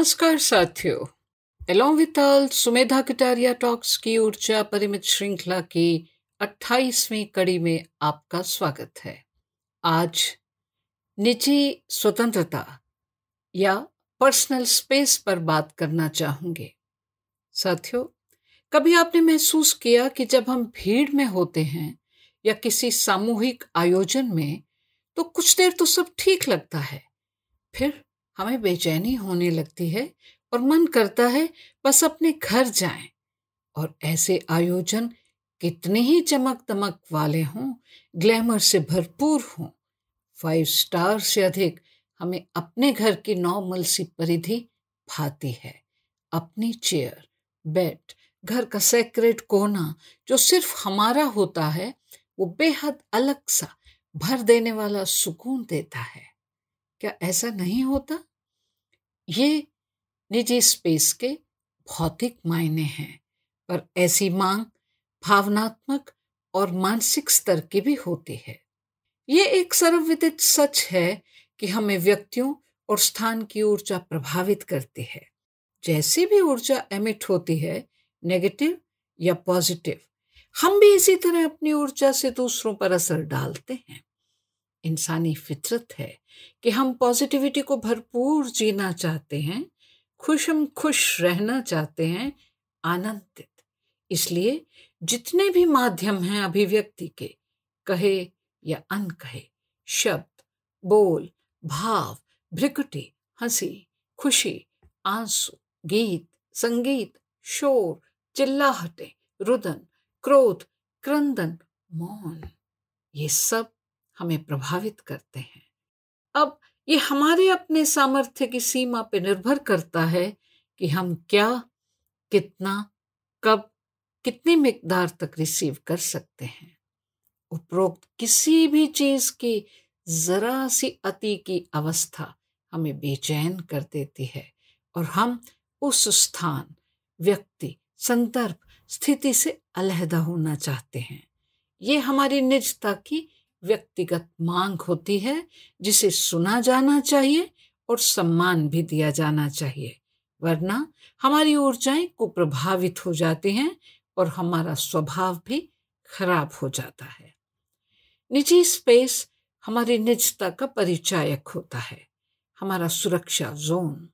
नमस्कार साथियों एलोंग विताल सुमेधा कटारिया टॉक्स की ऊर्जा परिमित श्रृंखला की 28वीं कड़ी में आपका स्वागत है आज निजी स्वतंत्रता या पर्सनल स्पेस पर बात करना चाहूंगे साथियों कभी आपने महसूस किया कि जब हम भीड़ में होते हैं या किसी सामूहिक आयोजन में तो कुछ देर तो सब ठीक लगता है फिर हमें बेचैनी होने लगती है और मन करता है बस अपने घर जाएं और ऐसे आयोजन कितने ही चमक दमक वाले हों ग्लैमर से भरपूर हों फाइव स्टार से अधिक हमें अपने घर की नॉर्मल सी परिधि भाती है अपनी चेयर बेड घर का सेक्रेट कोना जो सिर्फ हमारा होता है वो बेहद अलग सा भर देने वाला सुकून देता है क्या ऐसा नहीं होता ये निजी स्पेस के भौतिक मायने हैं पर ऐसी मांग भावनात्मक और मानसिक स्तर की भी होती है ये एक सर्वविदित सच है कि हमें व्यक्तियों और स्थान की ऊर्जा प्रभावित करती है जैसी भी ऊर्जा एमिट होती है नेगेटिव या पॉजिटिव हम भी इसी तरह अपनी ऊर्जा से दूसरों पर असर डालते हैं इंसानी फितरत है कि हम पॉजिटिविटी को भरपूर जीना चाहते हैं खुशम खुश रहना चाहते हैं आनंदित इसलिए जितने भी माध्यम हैं अभिव्यक्ति के कहे या अनकहे शब्द बोल भाव भ्रिकुटी हंसी खुशी आंसू गीत संगीत शोर चिल्लाहटे रुदन क्रोध क्रंदन मौन ये सब हमें प्रभावित करते हैं अब ये हमारे अपने सामर्थ्य की सीमा पर निर्भर करता है कि हम क्या कितना कब कितनी मकदार तक रिसीव कर सकते हैं उपरोक्त किसी भी चीज की जरा सी अति की अवस्था हमें बेचैन कर देती है और हम उस स्थान व्यक्ति संदर्भ स्थिति से अलहदा होना चाहते हैं ये हमारी निजता की व्यक्तिगत मांग होती है जिसे सुना जाना चाहिए और सम्मान भी दिया जाना चाहिए वरना हमारी ऊर्जाएं कुप्रभावित हो जाती हैं और हमारा स्वभाव भी खराब हो जाता है निजी स्पेस हमारी निजता का परिचायक होता है हमारा सुरक्षा जोन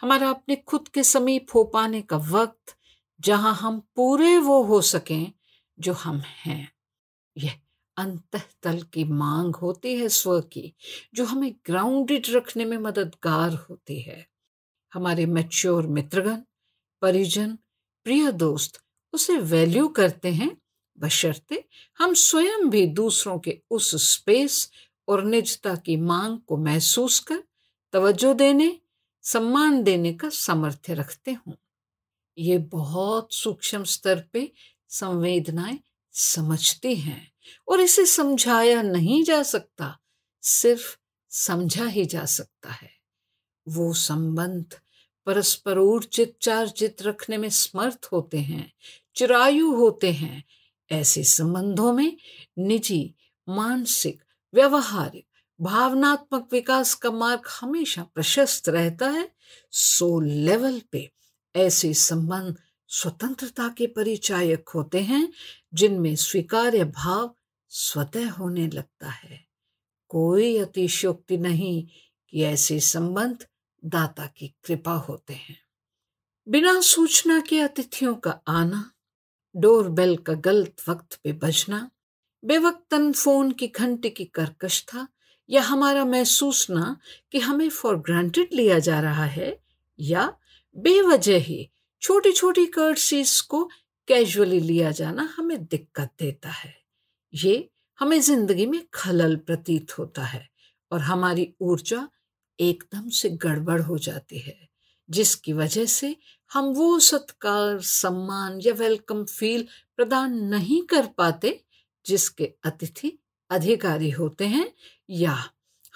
हमारा अपने खुद के समीप हो पाने का वक्त जहां हम पूरे वो हो सकें जो हम हैं यह अंत तल की मांग होती है स्व की जो हमें ग्राउंडेड रखने में मददगार होती है हमारे मैच्योर मित्रगण परिजन प्रिय दोस्त उसे वैल्यू करते हैं बशर्ते हम स्वयं भी दूसरों के उस स्पेस और निजता की मांग को महसूस कर तवज्जो देने सम्मान देने का सामर्थ्य रखते हों ये बहुत सूक्ष्म स्तर पे संवेदनाएं समझती हैं और इसे समझाया नहीं जा सकता सिर्फ समझा ही जा सकता है वो संबंध परस्पर ऊर्जित चार्जित रखने में समर्थ होते हैं चिरायु होते हैं ऐसे संबंधों में निजी मानसिक व्यवहारिक भावनात्मक विकास का मार्ग हमेशा प्रशस्त रहता है सो लेवल पे ऐसे संबंध स्वतंत्रता के परिचायक होते हैं जिनमें स्वीकार्य भाव स्वतः होने लगता है कोई अतिशोक्ति नहीं कि ऐसे संबंध दाता की कृपा होते हैं बिना सूचना के अतिथियों का आना डोरबेल का गलत वक्त पे बजना बेवक्तन फोन की घंटे की था या हमारा महसूस ना कि हमें फॉर ग्रांटेड लिया जा रहा है या बेवजह ही छोटी छोटी कर्सीज को कैजुअली लिया जाना हमें दिक्कत देता है ये हमें जिंदगी में खलल प्रतीत होता है और हमारी ऊर्जा एकदम से गड़बड़ हो जाती है जिसकी वजह से हम वो सत्कार सम्मान या वेलकम फील प्रदान नहीं कर पाते जिसके अतिथि अधिकारी होते हैं या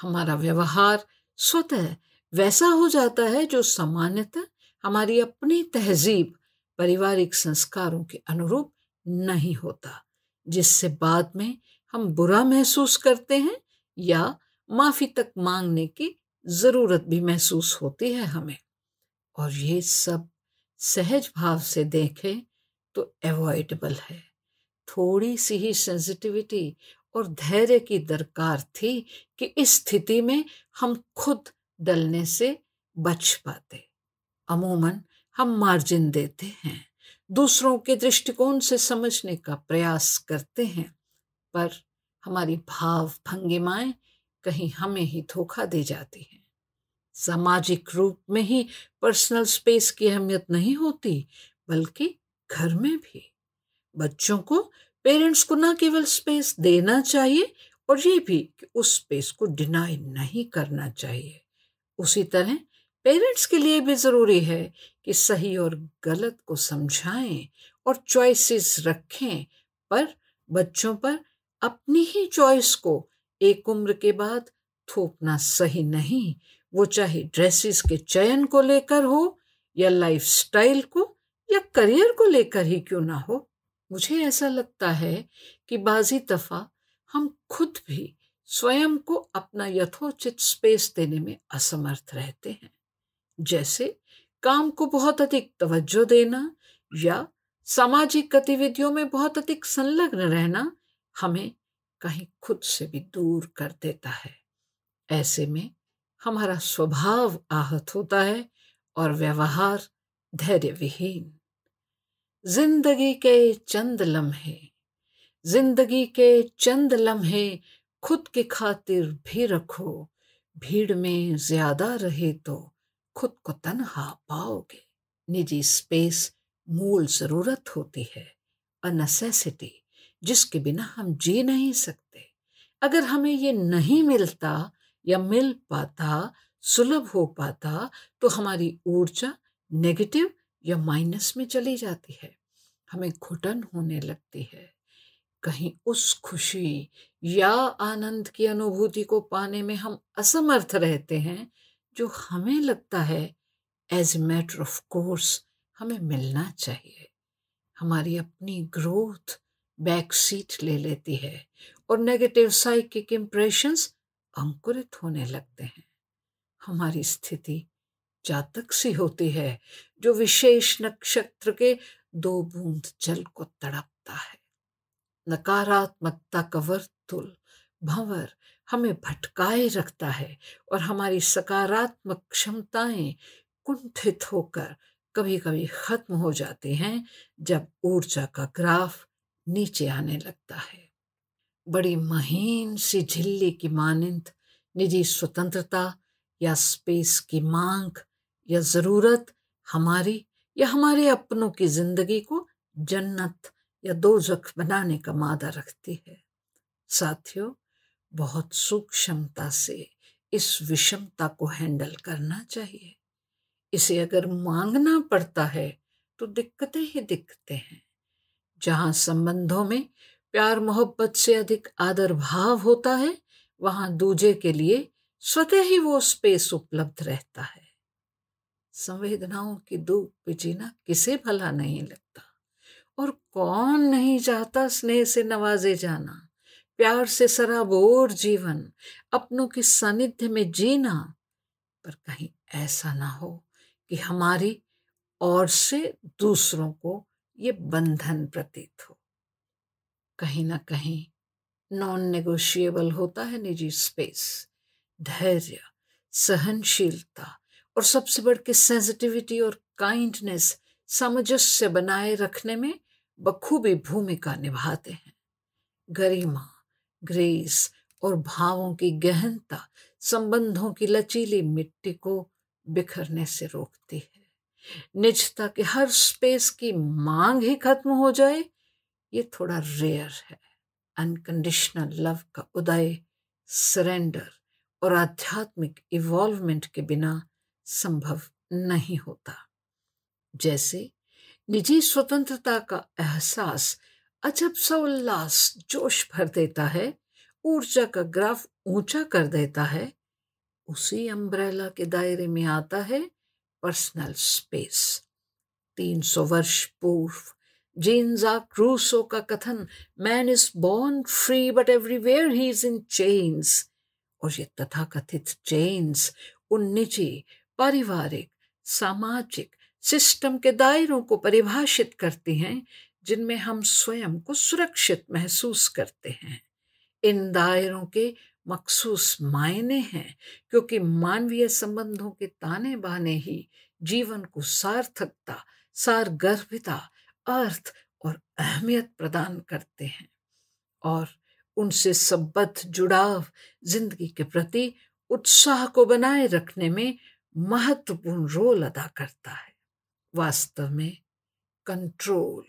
हमारा व्यवहार स्वतः वैसा हो जाता है जो सामान्यतः हमारी अपनी तहजीब पारिवारिक संस्कारों के अनुरूप नहीं होता जिससे बाद में हम बुरा महसूस करते हैं या माफी तक मांगने की जरूरत भी महसूस होती है हमें और ये सब सहज भाव से देखें तो एवॉडेबल है थोड़ी सी ही सेंसिटिविटी और धैर्य की दरकार थी कि इस स्थिति में हम खुद डलने से बच पाते अमूमन हम मार्जिन देते हैं दूसरों के दृष्टिकोण से समझने का प्रयास करते हैं पर हमारी भाव भंगिमाएं कहीं हमें ही धोखा दे जाती हैं सामाजिक रूप में ही पर्सनल स्पेस की अहमियत नहीं होती बल्कि घर में भी बच्चों को पेरेंट्स को ना केवल स्पेस देना चाहिए और ये भी कि उस स्पेस को डिनाई नहीं करना चाहिए उसी तरह पेरेंट्स के लिए भी ज़रूरी है कि सही और गलत को समझाएं और चॉइसेस रखें पर बच्चों पर अपनी ही चॉइस को एक उम्र के बाद थोपना सही नहीं वो चाहे ड्रेसेस के चयन को लेकर हो या लाइफस्टाइल को या करियर को लेकर ही क्यों ना हो मुझे ऐसा लगता है कि बाजी दफ़ा हम खुद भी स्वयं को अपना यथोचित स्पेस देने में असमर्थ रहते हैं जैसे काम को बहुत अधिक तवज्जो देना या सामाजिक गतिविधियों में बहुत अधिक संलग्न रहना हमें कहीं खुद से भी दूर कर देता है ऐसे में हमारा स्वभाव आहत होता है और व्यवहार धैर्य विहीन जिंदगी के चंद लम्हे जिंदगी के चंद लम्हे खुद की खातिर भी रखो भीड़ में ज्यादा रहे तो खुद को तनहा पाओगे निजी स्पेस मूल जरूरत होती है अ नेसेसिटी जिसके बिना हम जी नहीं सकते अगर हमें ये नहीं मिलता या मिल पाता सुलभ हो पाता तो हमारी ऊर्जा नेगेटिव या माइनस में चली जाती है हमें घुटन होने लगती है कहीं उस खुशी या आनंद की अनुभूति को पाने में हम असमर्थ रहते हैं जो हमें लगता है as a matter of course हमें मिलना चाहिए हमारी अपनी ग्रोथ बैक सीट ले लेती है और नेगेटिव साइकिक इम्प्रेशंस अंकुरित होने लगते हैं हमारी स्थिति जातक सी होती है जो विशेष नक्षत्र के दो बूंद जल को तड़पता है नकारात्मकता का वर्तुल भंवर हमें भटकाए रखता है और हमारी सकारात्मक क्षमताएं कुंठित होकर कभी कभी खत्म हो जाते हैं जब ऊर्जा का ग्राफ नीचे आने लगता है बड़ी महीन सी झिल्ली की मानंद निजी स्वतंत्रता या स्पेस की मांग या ज़रूरत हमारी या हमारे अपनों की जिंदगी को जन्नत या दोजख बनाने का मादा रखती है साथियों बहुत सुख क्षमता से इस विषमता को हैंडल करना चाहिए इसे अगर मांगना पड़ता है तो दिक्कतें ही दिक्कतें हैं जहां संबंधों में प्यार मोहब्बत से अधिक आदर भाव होता है वहां दूजे के लिए स्वतः ही वो स्पेस उपलब्ध रहता है संवेदनाओं की दुख बिजीना किसे भला नहीं लगता और कौन नहीं चाहता स्नेह से नवाजे जाना प्यार से सराबोर जीवन अपनों के सानिध्य में जीना पर कहीं ऐसा ना हो कि हमारी और से दूसरों को ये बंधन प्रतीत हो कहीं ना कहीं नॉन नेगोशिएबल होता है निजी स्पेस धैर्य सहनशीलता और सबसे बढ़ के सेंसिटिविटी और काइंडनेस सामंजस्य बनाए रखने में बखूबी भूमिका निभाते हैं गरिमा ग्रेस और भावों की गहनता संबंधों की लचीली मिट्टी को बिखरने से रोकती है निजता के हर स्पेस की मांग ही खत्म हो जाए ये थोड़ा रेयर है अनकंडीशनल लव का उदय सरेंडर और आध्यात्मिक इवॉल्वमेंट के बिना संभव नहीं होता जैसे निजी स्वतंत्रता का एहसास अजब सा उल्लास जोश भर देता है ऊर्जा का ग्राफ ऊंचा कर देता है उसी अम्ब्रेला के दायरे में आता है पर्सनल स्पेस तीन सौ वर्ष पूर्व जीनजा क्रूसो का कथन man is born free but everywhere he is in chains और ये तथाकथित चेन्स उन निजी पारिवारिक सामाजिक सिस्टम के दायरों को परिभाषित करती हैं जिनमें हम स्वयं को सुरक्षित महसूस करते हैं इन दायरों के मखसूस मायने हैं क्योंकि मानवीय संबंधों के ताने बाने ही जीवन को सार्थकता सारगर्भिता अर्थ और अहमियत प्रदान करते हैं और उनसे संबद्ध जुड़ाव जिंदगी के प्रति उत्साह को बनाए रखने में महत्वपूर्ण रोल अदा करता है वास्तव में कंट्रोल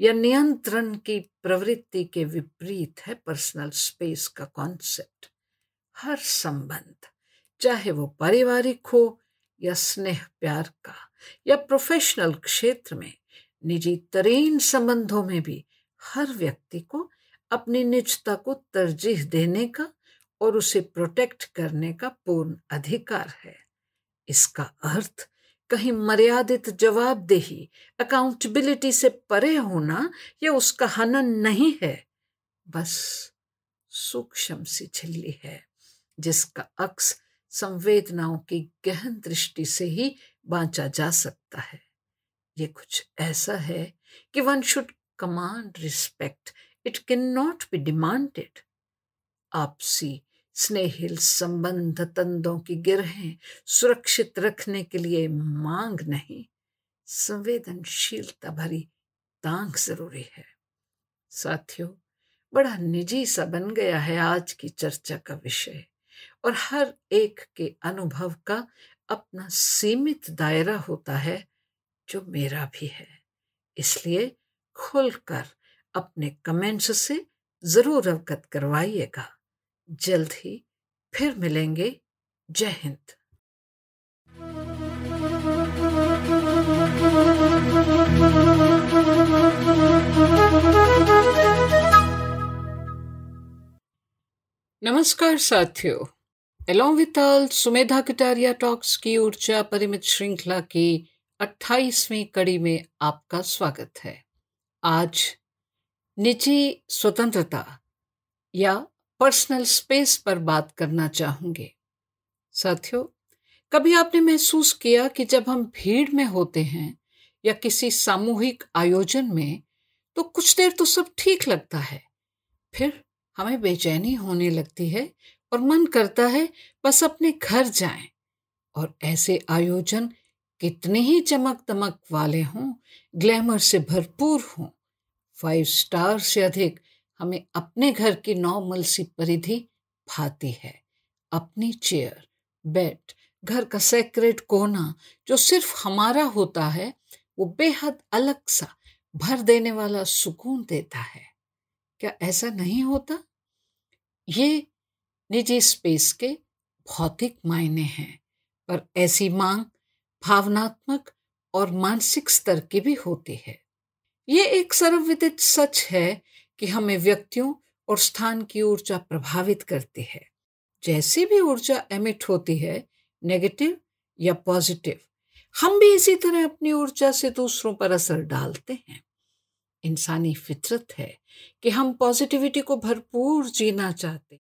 या नियंत्रण की प्रवृत्ति के विपरीत है पर्सनल स्पेस का कॉन्सेप्ट हर संबंध चाहे वो पारिवारिक हो या स्नेह प्यार का या प्रोफेशनल क्षेत्र में निजी तरीन संबंधों में भी हर व्यक्ति को अपनी निजता को तरजीह देने का और उसे प्रोटेक्ट करने का पूर्ण अधिकार है इसका अर्थ कहीं मर्यादित जवाबदेही अकाउंटेबिलिटी से परे होना यह उसका हनन नहीं है बस सूक्ष्म सी छिल्ली है जिसका अक्स संवेदनाओं की गहन दृष्टि से ही बांचा जा सकता है ये कुछ ऐसा है कि one should command respect it can not be demanded आपसी स्नेहिल संबंध तंदों की गिरहें सुरक्षित रखने के लिए मांग नहीं संवेदनशीलता भरी तांग जरूरी है साथियों बड़ा निजी सा बन गया है आज की चर्चा का विषय और हर एक के अनुभव का अपना सीमित दायरा होता है जो मेरा भी है इसलिए खुलकर अपने कमेंट्स से जरूर अवगत करवाइएगा जल्द ही फिर मिलेंगे जय हिंद नमस्कार साथियों एलोंग विताल सुमेधा कटारिया टॉक्स की ऊर्जा परिमित श्रृंखला की 28वीं कड़ी में आपका स्वागत है आज निजी स्वतंत्रता या पर्सनल स्पेस पर बात करना चाहूंगे साथियों कभी आपने महसूस किया कि जब हम भीड़ में होते हैं या किसी सामूहिक आयोजन में तो कुछ देर तो सब ठीक लगता है फिर हमें बेचैनी होने लगती है और मन करता है बस अपने घर जाएं और ऐसे आयोजन कितने ही चमक दमक वाले हों ग्लैमर से भरपूर हों फाइव स्टार से अधिक हमें अपने घर की नॉर्मल सी परिधि भाती है अपनी चेयर बेड घर का सेक्रेट कोना जो सिर्फ हमारा होता है वो बेहद अलग सा भर देने वाला सुकून देता है क्या ऐसा नहीं होता ये निजी स्पेस के भौतिक मायने हैं पर ऐसी मांग भावनात्मक और मानसिक स्तर की भी होती है ये एक सर्वविदित सच है कि हमें व्यक्तियों और स्थान की ऊर्जा प्रभावित करती है जैसी भी ऊर्जा एमिट होती है नेगेटिव या पॉजिटिव हम भी इसी तरह अपनी ऊर्जा से दूसरों पर असर डालते हैं इंसानी फितरत है कि हम पॉजिटिविटी को भरपूर जीना चाहते